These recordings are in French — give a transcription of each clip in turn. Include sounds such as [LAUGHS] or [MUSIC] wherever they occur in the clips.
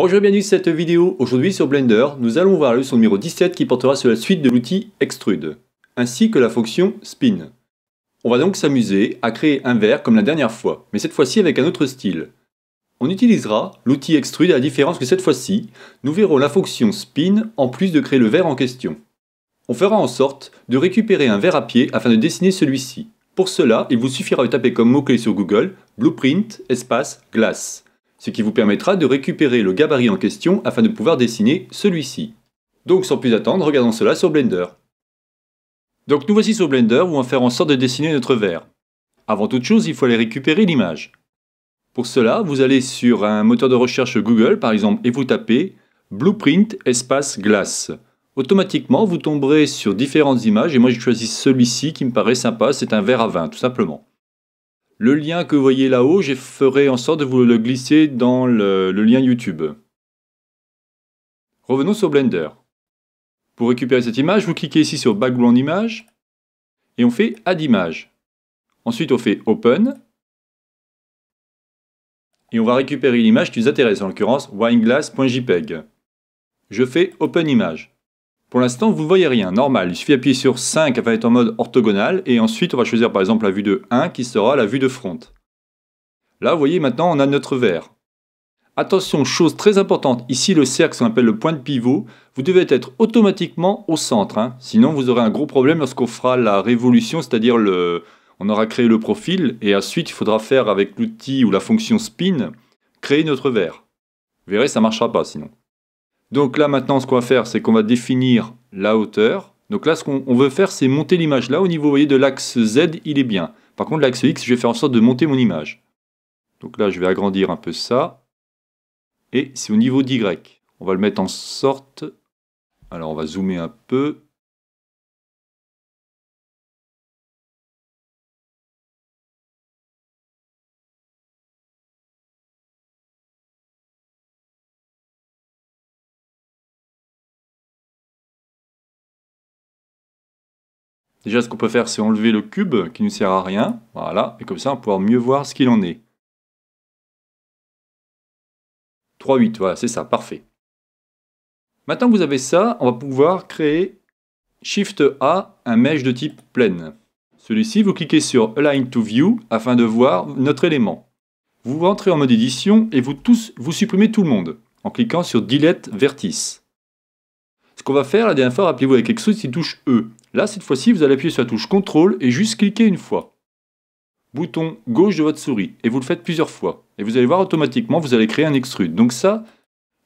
Bonjour et bienvenue dans cette vidéo. Aujourd'hui sur Blender, nous allons voir la leçon numéro 17 qui portera sur la suite de l'outil Extrude, ainsi que la fonction Spin. On va donc s'amuser à créer un verre comme la dernière fois, mais cette fois-ci avec un autre style. On utilisera l'outil Extrude à la différence que cette fois-ci, nous verrons la fonction Spin en plus de créer le verre en question. On fera en sorte de récupérer un verre à pied afin de dessiner celui-ci. Pour cela, il vous suffira de taper comme mot-clé sur Google Blueprint, espace, glace ce qui vous permettra de récupérer le gabarit en question afin de pouvoir dessiner celui-ci. Donc sans plus attendre, regardons cela sur Blender. Donc nous voici sur Blender où on va faire en sorte de dessiner notre verre. Avant toute chose, il faut aller récupérer l'image. Pour cela, vous allez sur un moteur de recherche Google par exemple et vous tapez Blueprint espace glace. Automatiquement, vous tomberez sur différentes images et moi j'ai choisi celui-ci qui me paraît sympa, c'est un verre à vin tout simplement. Le lien que vous voyez là-haut, je ferai en sorte de vous le glisser dans le, lien YouTube. Revenons sur Blender. Pour récupérer cette image, vous cliquez ici sur Background Image et on fait Add Image. Ensuite, on fait Open et on va récupérer l'image qui nous intéresse, en l'occurrence wineglass.jpg. Je fais Open Image. Pour l'instant, vous ne voyez rien, normal. Il suffit d'appuyer sur 5 afin d'être en mode orthogonal, et ensuite on va choisir par exemple la vue de 1 qui sera la vue de front. Là, vous voyez maintenant, on a notre verre. Attention, chose très importante, ici le cercle, ce qu'on appelle le point de pivot, vous devez être automatiquement au centre, hein. sinon vous aurez un gros problème lorsqu'on fera la révolution, c'est-à-dire le... on aura créé le profil, et ensuite il faudra faire avec l'outil ou la fonction spin, créer notre verre. Vous verrez, ça ne marchera pas sinon. Donc là maintenant, ce qu'on va faire, c'est qu'on va définir la hauteur. Donc là, ce qu'on veut faire, c'est monter l'image. Là, au niveau voyez, de l'axe Z, il est bien. Par contre, l'axe X, je vais faire en sorte de monter mon image. Donc là, je vais agrandir un peu ça. Et c'est au niveau d'Y. On va le mettre en sorte... Alors, on va zoomer un peu. Déjà, ce qu'on peut faire, c'est enlever le cube qui ne sert à rien. Voilà, et comme ça, on va pouvoir mieux voir ce qu'il en est. 3, 8, voilà, c'est ça, parfait. Maintenant que vous avez ça, on va pouvoir créer Shift A, un mesh de type pleine. Celui-ci, vous cliquez sur Align to View afin de voir notre élément. Vous rentrez en mode édition et vous, tous, vous supprimez tout le monde en cliquant sur Delete Vertice. Ce qu'on va faire, la dernière fois, rappelez-vous avec chose qui touche E. Là, cette fois-ci, vous allez appuyer sur la touche CTRL et juste cliquer une fois. Bouton gauche de votre souris, et vous le faites plusieurs fois. Et vous allez voir automatiquement, vous allez créer un extrude. Donc ça,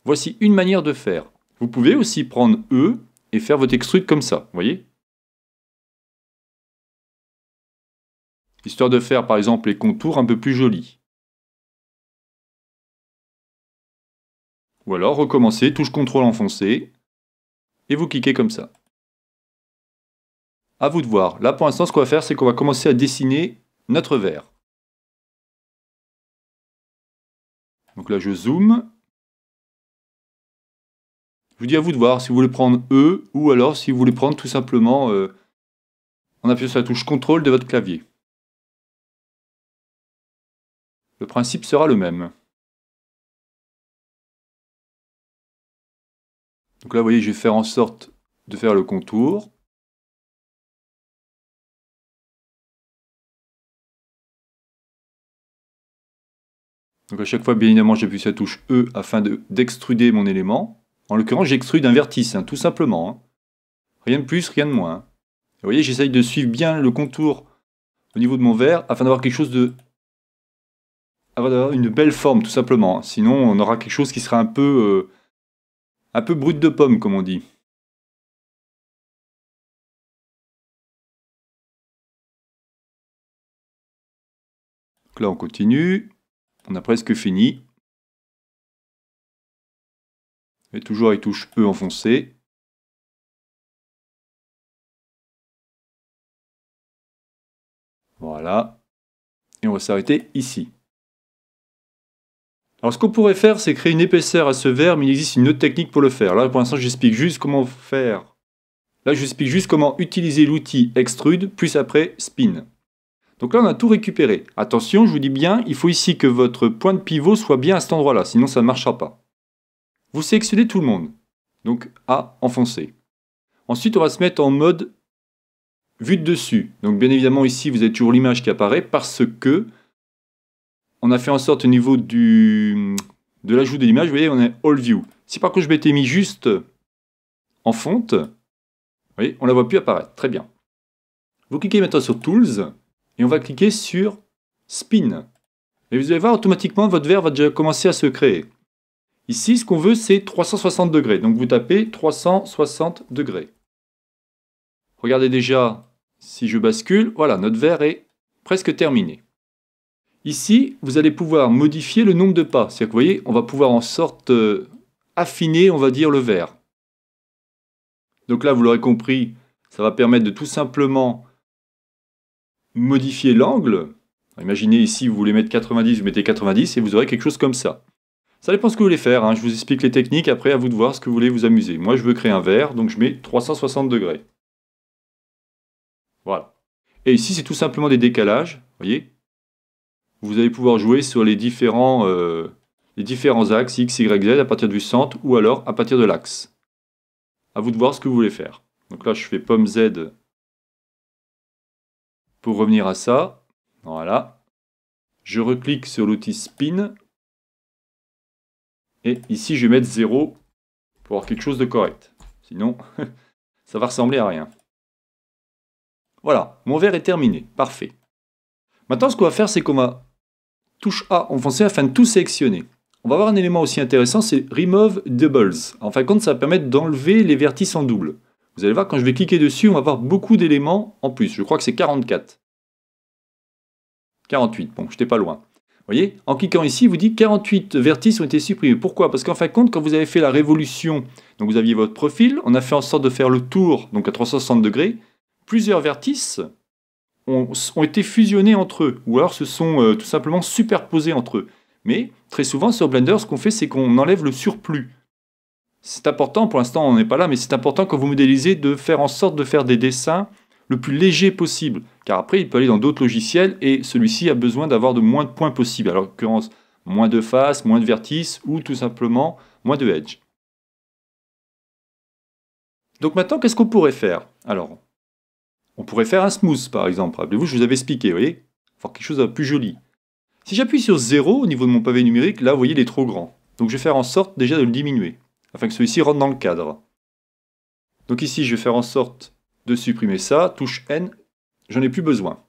voici une manière de faire. Vous pouvez aussi prendre E et faire votre extrude comme ça, voyez Histoire de faire par exemple les contours un peu plus jolis. Ou alors recommencer, touche CTRL enfoncée, et vous cliquez comme ça. À vous de voir. Là, pour l'instant, ce qu'on va faire, c'est qu'on va commencer à dessiner notre verre. Donc là, je zoome. Je vous dis à vous de voir si vous voulez prendre E ou alors si vous voulez prendre tout simplement euh, en appuyant sur la touche CTRL de votre clavier. Le principe sera le même. Donc là, vous voyez, je vais faire en sorte de faire le contour. Donc à chaque fois, bien évidemment, j'appuie sur la touche E afin d'extruder mon élément. En l'occurrence, j'extrude un vertice, hein, tout simplement. Hein. Rien de plus, rien de moins. Hein. vous voyez, j'essaye de suivre bien le contour au niveau de mon verre afin d'avoir quelque chose de... Afin d'avoir une belle forme, tout simplement. Sinon, on aura quelque chose qui sera un peu... Euh, un peu brut de pomme, comme on dit. Donc là, on continue. On a presque fini. Et toujours avec touche E enfoncée. Voilà. Et on va s'arrêter ici. Alors ce qu'on pourrait faire, c'est créer une épaisseur à ce verre, mais il existe une autre technique pour le faire. Là, pour l'instant, j'explique juste comment faire. Là, j'explique juste comment utiliser l'outil extrude, plus après spin. Donc là, on a tout récupéré. Attention, je vous dis bien, il faut ici que votre point de pivot soit bien à cet endroit-là, sinon ça ne marchera pas. Vous sélectionnez tout le monde. Donc à enfoncer. Ensuite, on va se mettre en mode vue de dessus. Donc bien évidemment, ici, vous avez toujours l'image qui apparaît parce que on a fait en sorte au niveau du, de l'ajout de l'image, vous voyez, on a All View. Si par contre je m'étais mis juste en fonte, vous voyez, on ne la voit plus apparaître. Très bien. Vous cliquez maintenant sur Tools et on va cliquer sur Spin. Et vous allez voir, automatiquement, votre verre va déjà commencer à se créer. Ici, ce qu'on veut, c'est 360 degrés. Donc vous tapez 360 degrés. Regardez déjà, si je bascule, voilà, notre verre est presque terminé. Ici, vous allez pouvoir modifier le nombre de pas. C'est-à-dire que vous voyez, on va pouvoir en sorte euh, affiner, on va dire, le verre. Donc là, vous l'aurez compris, ça va permettre de tout simplement modifier l'angle, imaginez ici, vous voulez mettre 90, vous mettez 90 et vous aurez quelque chose comme ça. Ça dépend ce que vous voulez faire, hein. je vous explique les techniques, après à vous de voir ce que vous voulez vous amuser. Moi je veux créer un verre, donc je mets 360 degrés. Voilà. Et ici c'est tout simplement des décalages, voyez Vous allez pouvoir jouer sur les différents, euh, les différents axes X, Y, Z à partir du centre ou alors à partir de l'axe. À vous de voir ce que vous voulez faire. Donc là je fais pomme Z pour revenir à ça, voilà, je reclique sur l'outil Spin. Et ici, je vais mettre 0 pour avoir quelque chose de correct. Sinon, [LAUGHS] ça va ressembler à rien. Voilà, mon verre est terminé. Parfait. Maintenant, ce qu'on va faire, c'est qu'on va touche A enfoncé afin de tout sélectionner. On va avoir un élément aussi intéressant, c'est Remove Doubles. En fin de compte, ça va permettre d'enlever les vertices en double. Vous allez voir, quand je vais cliquer dessus, on va avoir beaucoup d'éléments en plus. Je crois que c'est 44. 48, bon, je n'étais pas loin. Vous voyez, en cliquant ici, vous dites 48 vertices ont été supprimés. Pourquoi Parce qu'en fin de compte, quand vous avez fait la révolution, donc vous aviez votre profil, on a fait en sorte de faire le tour, donc à 360 degrés, plusieurs vertices ont, été fusionnés entre eux, ou alors se sont euh, tout simplement superposés entre eux. Mais très souvent sur Blender, ce qu'on fait, c'est qu'on enlève le surplus c'est important, pour l'instant on n'est pas là, mais c'est important quand vous modélisez de faire en sorte de faire des dessins le plus léger possible, car après il peut aller dans d'autres logiciels et celui-ci a besoin d'avoir de moins de points possibles, alors en l'occurrence moins de faces, moins de vertices ou tout simplement moins de edge. Donc maintenant qu'est-ce qu'on pourrait faire Alors on pourrait faire un smooth par exemple, rappelez-vous je vous avais expliqué, vous voyez Faire quelque chose de plus joli. Si j'appuie sur 0 au niveau de mon pavé numérique, là vous voyez il est trop grand, donc je vais faire en sorte déjà de le diminuer afin que celui-ci rentre dans le cadre. Donc ici, je vais faire en sorte de supprimer ça, touche N, j'en ai plus besoin.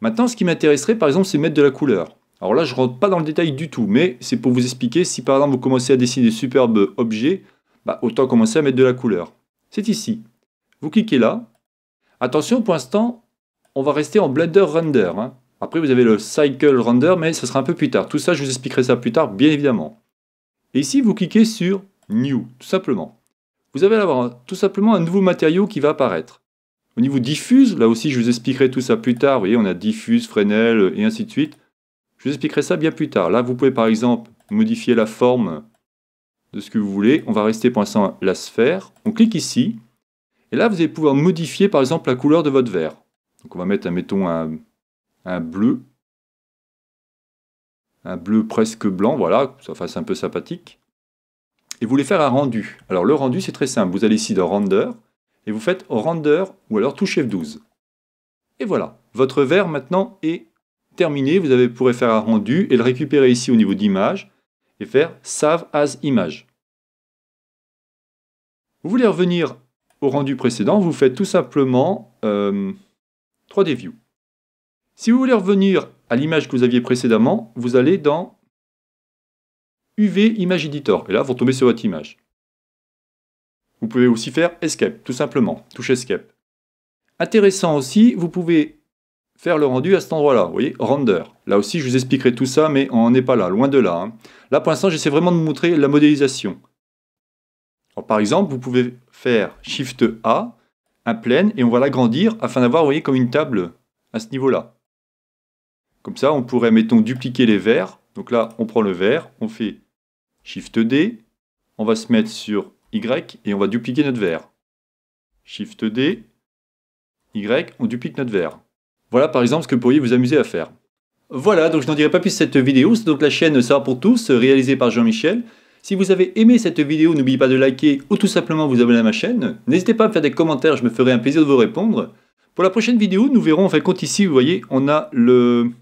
Maintenant, ce qui m'intéresserait, par exemple, c'est mettre de la couleur. Alors là, je ne rentre pas dans le détail du tout, mais c'est pour vous expliquer si par exemple vous commencez à dessiner des superbes objets, bah, autant commencer à mettre de la couleur. C'est ici. Vous cliquez là. Attention, pour l'instant, on va rester en Blender Render. Hein. Après, vous avez le Cycle Render, mais ce sera un peu plus tard. Tout ça, je vous expliquerai ça plus tard, bien évidemment. Et ici, vous cliquez sur new, tout simplement. Vous allez avoir tout simplement un nouveau matériau qui va apparaître. Au niveau diffuse, là aussi je vous expliquerai tout ça plus tard, vous voyez, on a diffuse, Fresnel et ainsi de suite. Je vous expliquerai ça bien plus tard. Là, vous pouvez par exemple modifier la forme de ce que vous voulez. On va rester pour l'instant la sphère. On clique ici. Et là, vous allez pouvoir modifier par exemple la couleur de votre verre. Donc on va mettre, mettons, un, un bleu. Un bleu presque blanc, voilà, ça fasse un peu sympathique et vous voulez faire un rendu. Alors le rendu, c'est très simple. Vous allez ici dans Render, et vous faites Render, ou alors touche F12. Et voilà, votre verre maintenant est terminé. Vous avez, pourrez faire un rendu et le récupérer ici au niveau d'image, et faire Save as image. Vous voulez revenir au rendu précédent, vous faites tout simplement 3D euh, View. Si vous voulez revenir à l'image que vous aviez précédemment, vous allez dans UV Image Editor, et là vous tombez sur votre image. Vous pouvez aussi faire Escape, tout simplement, touche Escape. Intéressant aussi, vous pouvez faire le rendu à cet endroit-là, vous voyez, Render. Là aussi, je vous expliquerai tout ça, mais on n'est pas là, loin de là. Hein. Là, pour l'instant, j'essaie vraiment de vous montrer la modélisation. par exemple, vous pouvez faire Shift A, un plane, et on va l'agrandir afin d'avoir, vous voyez, comme une table à ce niveau-là. Comme ça, on pourrait, mettons, dupliquer les verres. Donc là, on prend le vert, on fait Shift D, on va se mettre sur Y et on va dupliquer notre verre. Shift D, Y, on duplique notre vert. Voilà par exemple ce que vous pourriez vous amuser à faire. Voilà, donc je n'en dirai pas plus cette vidéo, c'est donc la chaîne Savoir pour tous, réalisée par Jean-Michel. Si vous avez aimé cette vidéo, n'oubliez pas de liker ou tout simplement vous abonner à ma chaîne. N'hésitez pas à me faire des commentaires, je me ferai un plaisir de vous répondre. Pour la prochaine vidéo, nous verrons, en fait, compte ici, vous voyez, on a le,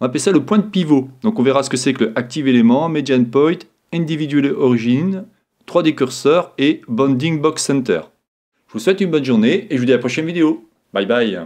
on appelle ça le point de pivot. Donc on verra ce que c'est que le active element, median point, individual origin, 3D curseur et bounding box center. Je vous souhaite une bonne journée et je vous dis à la prochaine vidéo. Bye bye